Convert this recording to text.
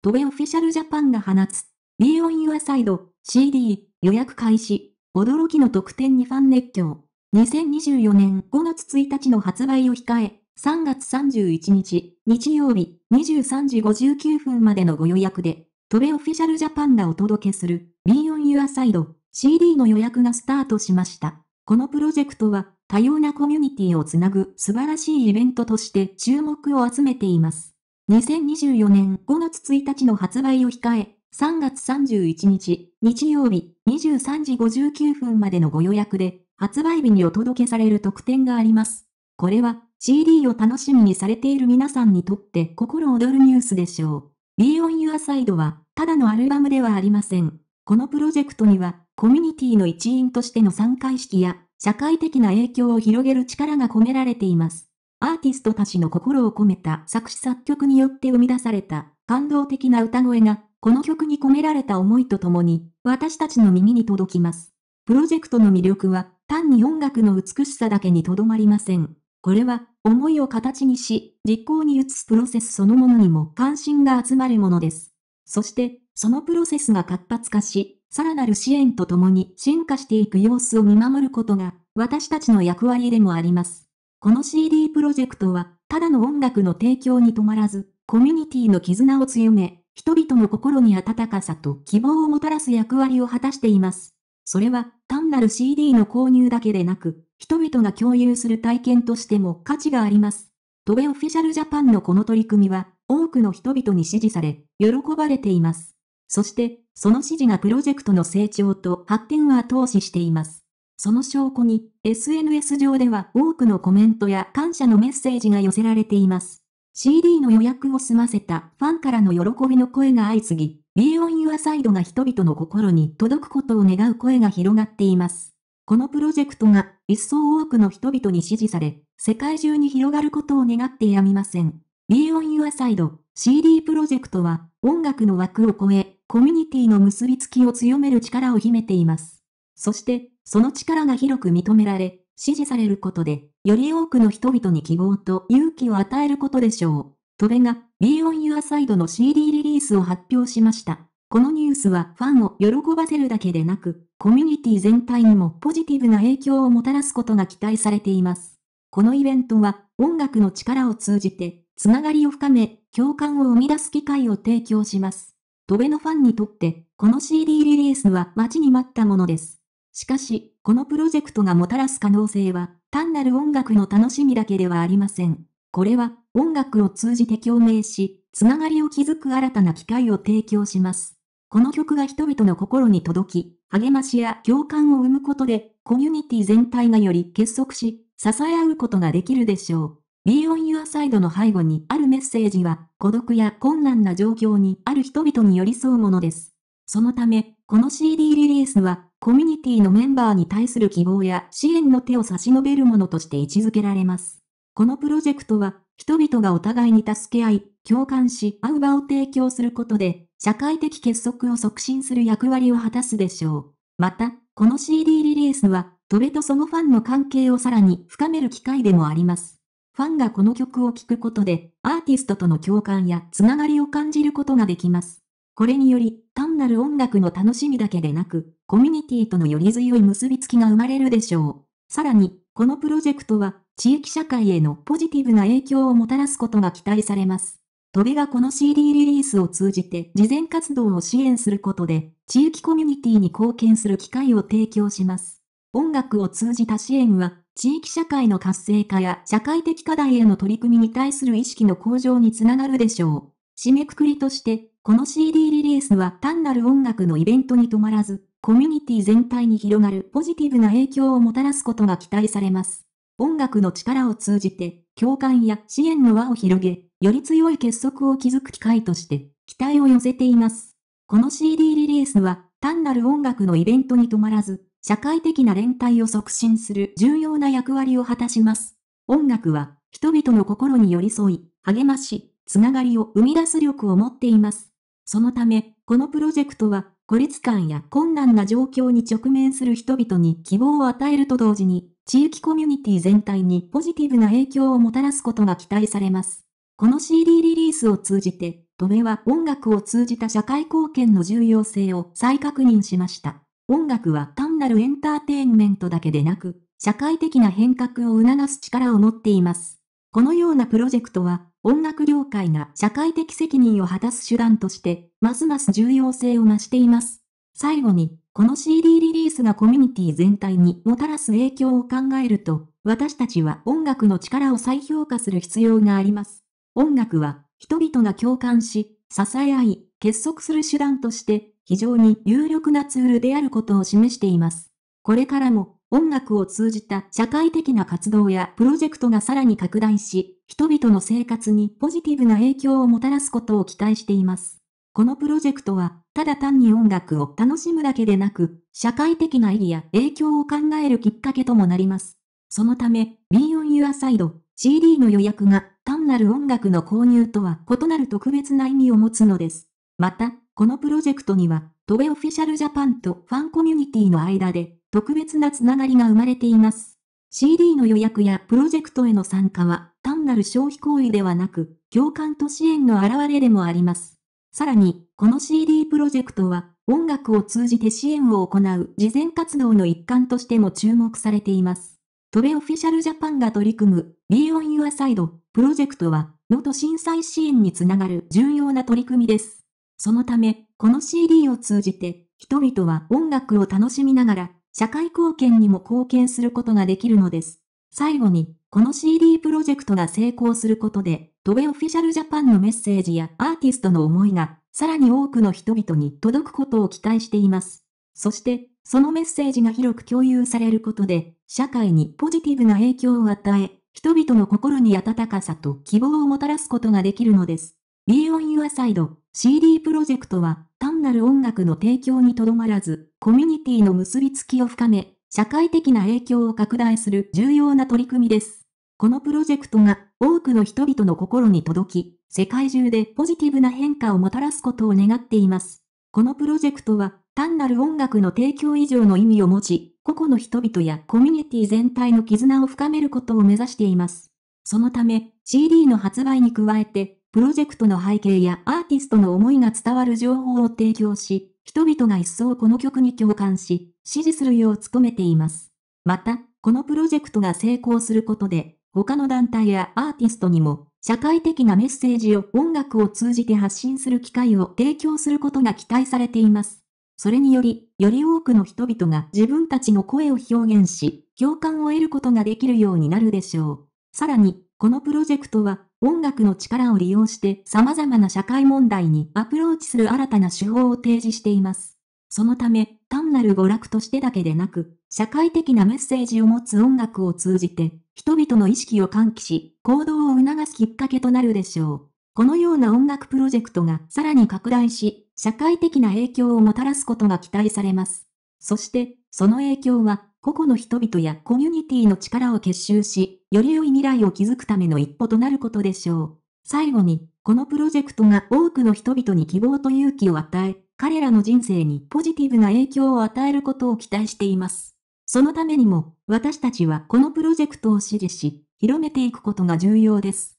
トベオフィシャルジャパンが放つ、Be on your side CD 予約開始、驚きの特典にファン熱狂。2024年5月1日の発売を控え、3月31日、日曜日、23時59分までのご予約で、トベオフィシャルジャパンがお届けする Be on your side CD の予約がスタートしました。このプロジェクトは多様なコミュニティをつなぐ素晴らしいイベントとして注目を集めています。2024年5月1日の発売を控え、3月31日、日曜日、23時59分までのご予約で、発売日にお届けされる特典があります。これは、CD を楽しみにされている皆さんにとって心躍るニュースでしょう。Be on Your Side は、ただのアルバムではありません。このプロジェクトには、コミュニティの一員としての参加意識や、社会的な影響を広げる力が込められています。アーティストたちの心を込めた作詞作曲によって生み出された感動的な歌声が、この曲に込められた思いとともに、私たちの耳に届きます。プロジェクトの魅力は、単に音楽の美しさだけにとどまりません。これは、思いを形にし、実行に移すプロセスそのものにも関心が集まるものです。そして、そのプロセスが活発化し、さらなる支援とともに進化していく様子を見守ることが、私たちの役割でもあります。この CD プロジェクトは、ただの音楽の提供に止まらず、コミュニティの絆を強め、人々の心に温かさと希望をもたらす役割を果たしています。それは、単なる CD の購入だけでなく、人々が共有する体験としても価値があります。トベオフィシャルジャパンのこの取り組みは、多くの人々に支持され、喜ばれています。そして、その支持がプロジェクトの成長と発展を後押ししています。その証拠に、SNS 上では多くのコメントや感謝のメッセージが寄せられています。CD の予約を済ませたファンからの喜びの声が相次ぎ、Be on your side が人々の心に届くことを願う声が広がっています。このプロジェクトが一層多くの人々に支持され、世界中に広がることを願ってやみません。Be on your side CD プロジェクトは音楽の枠を超え、コミュニティの結びつきを強める力を秘めています。そして、その力が広く認められ、支持されることで、より多くの人々に希望と勇気を与えることでしょう。トベが Be On Your Side の CD リリースを発表しました。このニュースはファンを喜ばせるだけでなく、コミュニティ全体にもポジティブな影響をもたらすことが期待されています。このイベントは音楽の力を通じて、つながりを深め、共感を生み出す機会を提供します。トベのファンにとって、この CD リリースは待ちに待ったものです。しかし、このプロジェクトがもたらす可能性は、単なる音楽の楽しみだけではありません。これは、音楽を通じて共鳴し、つながりを築く新たな機会を提供します。この曲が人々の心に届き、励ましや共感を生むことで、コミュニティ全体がより結束し、支え合うことができるでしょう。Be on your side の背後にあるメッセージは、孤独や困難な状況にある人々に寄り添うものです。そのため、この CD リリースは、コミュニティのメンバーに対する希望や支援の手を差し伸べるものとして位置づけられます。このプロジェクトは、人々がお互いに助け合い、共感し合う場を提供することで、社会的結束を促進する役割を果たすでしょう。また、この CD リリースは、トベとそのファンの関係をさらに深める機会でもあります。ファンがこの曲を聴くことで、アーティストとの共感やつながりを感じることができます。これにより、なる音楽の楽しみだけでなく、コミュニティとのより強い結びつきが生まれるでしょう。さらに、このプロジェクトは、地域社会へのポジティブな影響をもたらすことが期待されます。トビがこの CD リリースを通じて慈善活動を支援することで、地域コミュニティに貢献する機会を提供します。音楽を通じた支援は、地域社会の活性化や社会的課題への取り組みに対する意識の向上につながるでしょう。締めくくりとして、この CD リリースは単なる音楽のイベントに止まらず、コミュニティ全体に広がるポジティブな影響をもたらすことが期待されます。音楽の力を通じて、共感や支援の輪を広げ、より強い結束を築く機会として、期待を寄せています。この CD リリースは、単なる音楽のイベントに止まらず、社会的な連帯を促進する重要な役割を果たします。音楽は、人々の心に寄り添い、励まし、つながりを生み出す力を持っています。そのため、このプロジェクトは、孤立感や困難な状況に直面する人々に希望を与えると同時に、地域コミュニティ全体にポジティブな影響をもたらすことが期待されます。この CD リリースを通じて、戸部は音楽を通じた社会貢献の重要性を再確認しました。音楽は単なるエンターテインメントだけでなく、社会的な変革を促す力を持っています。このようなプロジェクトは、音楽業界が社会的責任を果たす手段として、ますます重要性を増しています。最後に、この CD リリースがコミュニティ全体にもたらす影響を考えると、私たちは音楽の力を再評価する必要があります。音楽は、人々が共感し、支え合い、結束する手段として、非常に有力なツールであることを示しています。これからも、音楽を通じた社会的な活動やプロジェクトがさらに拡大し、人々の生活にポジティブな影響をもたらすことを期待しています。このプロジェクトは、ただ単に音楽を楽しむだけでなく、社会的な意義や影響を考えるきっかけともなります。そのため、Be on Your Side CD の予約が単なる音楽の購入とは異なる特別な意味を持つのです。また、このプロジェクトには、トベオフィシャルジャパンとファンコミュニティの間で特別なつながりが生まれています。CD の予約やプロジェクトへの参加は単なる消費行為ではなく、共感と支援の表れでもあります。さらに、この CD プロジェクトは音楽を通じて支援を行う事前活動の一環としても注目されています。トベオフィシャルジャパンが取り組む Be on Your Side プロジェクトは、能登震災支援につながる重要な取り組みです。そのため、この CD を通じて、人々は音楽を楽しみながら社会貢献にも貢献することができるのです。最後に、この CD プロジェクトが成功することで、トベオフィシャルジャパンのメッセージやアーティストの思いが、さらに多くの人々に届くことを期待しています。そして、そのメッセージが広く共有されることで、社会にポジティブな影響を与え、人々の心に温かさと希望をもたらすことができるのです。Be on Your Side CD プロジェクトは単なる音楽の提供にとどまらず、コミュニティの結びつきを深め、社会的な影響を拡大する重要な取り組みです。このプロジェクトが多くの人々の心に届き、世界中でポジティブな変化をもたらすことを願っています。このプロジェクトは単なる音楽の提供以上の意味を持ち、個々の人々やコミュニティ全体の絆を深めることを目指しています。そのため CD の発売に加えて、プロジェクトの背景やアーティストの思いが伝わる情報を提供し、人々が一層この曲に共感し、支持するよう努めています。また、このプロジェクトが成功することで、他の団体やアーティストにも、社会的なメッセージを音楽を通じて発信する機会を提供することが期待されています。それにより、より多くの人々が自分たちの声を表現し、共感を得ることができるようになるでしょう。さらに、このプロジェクトは、音楽の力を利用して様々な社会問題にアプローチする新たな手法を提示しています。そのため、単なる娯楽としてだけでなく、社会的なメッセージを持つ音楽を通じて、人々の意識を喚起し、行動を促すきっかけとなるでしょう。このような音楽プロジェクトがさらに拡大し、社会的な影響をもたらすことが期待されます。そして、その影響は個々の人々やコミュニティの力を結集し、より良い未来を築くための一歩となることでしょう。最後に、このプロジェクトが多くの人々に希望と勇気を与え、彼らの人生にポジティブな影響を与えることを期待しています。そのためにも、私たちはこのプロジェクトを支持し、広めていくことが重要です。